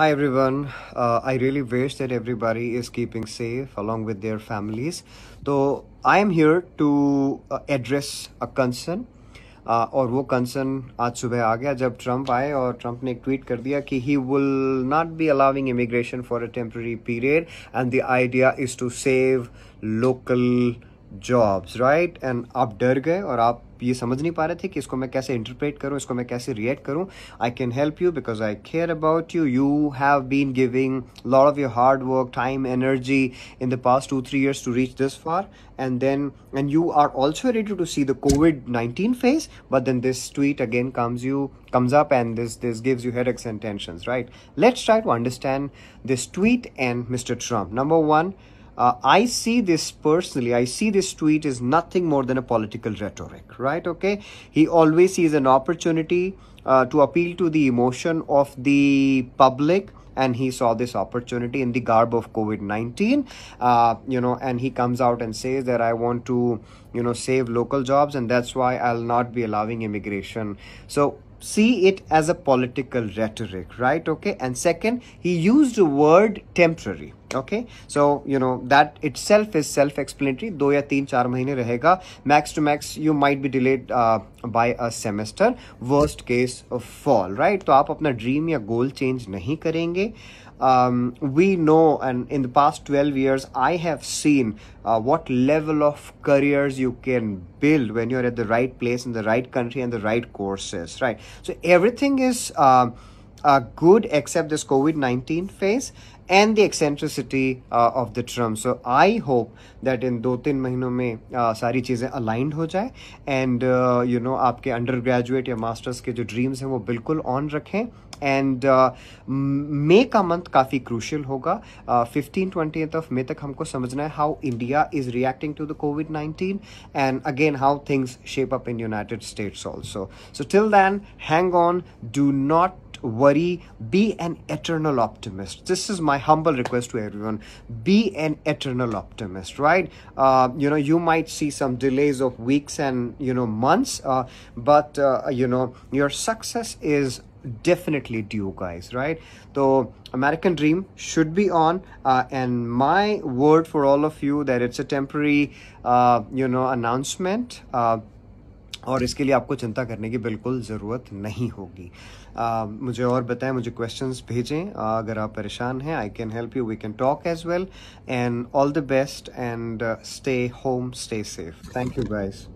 Hi everyone, uh, I really wish that everybody is keeping safe along with their families. So I am here to uh, address a concern. And uh, that concern came today when Trump came and Trump tweeted that he will not be allowing immigration for a temporary period. And the idea is to save local jobs right and आप डर गए और आप ये समझ नहीं पा रहे थे कि इसको मैं कैसे इंटरप्रेट करूँ इसको मैं कैसे रिएक्ट करूँ I can help you because I care about you you have been giving lot of your hard work time energy in the past two three years to reach this far and then and you are also ready to see the COVID nineteen phase but then this tweet again comes you comes up and this this gives you headaches and tensions right let's try to understand this tweet and mr trump number one uh, I see this personally, I see this tweet is nothing more than a political rhetoric, right? Okay. He always sees an opportunity uh, to appeal to the emotion of the public and he saw this opportunity in the garb of COVID-19, uh, you know, and he comes out and says that I want to, you know, save local jobs and that's why I'll not be allowing immigration. So see it as a political rhetoric, right? Okay. And second, he used the word temporary. Okay. So, you know, that itself is self-explanatory. Do ya teen char mahine rahega. Max to max, you might be delayed uh, by a semester. Worst case, case fall right तो आप अपना dream या goal change नहीं करेंगे we know and in the past twelve years I have seen what level of careers you can build when you are at the right place in the right country and the right courses right so everything is good except this COVID 19 phase. And the eccentricity of the Trump so I hope that इन दो तीन महीनों में uh, सारी चीज़ें aligned हो जाए and you know आपके undergraduate या मास्टर्स के जो ड्रीम्स हैं वो बिल्कुल ऑन रखें एंड मे uh, का मंथ काफ़ी क्रूशल होगा फिफ्टीन ट्वेंटी ऑफ मे तक हमको समझना है how India is reacting to the COVID nineteen and again how things shape up in United States also so till then hang on do not worry. Be an eternal optimist. This is my humble request to everyone. Be an eternal optimist, right? Uh, you know, you might see some delays of weeks and, you know, months, uh, but, uh, you know, your success is definitely due guys right so american dream should be on uh, and my word for all of you that it's a temporary uh, you know announcement uh, और इसके लिए आपको चिंता करने की बिल्कुल ज़रूरत नहीं होगी आ, मुझे और बताएं मुझे क्वेश्चंस भेजें अगर आप परेशान हैं I can help you we can talk as well and all the best and stay home stay safe thank you guys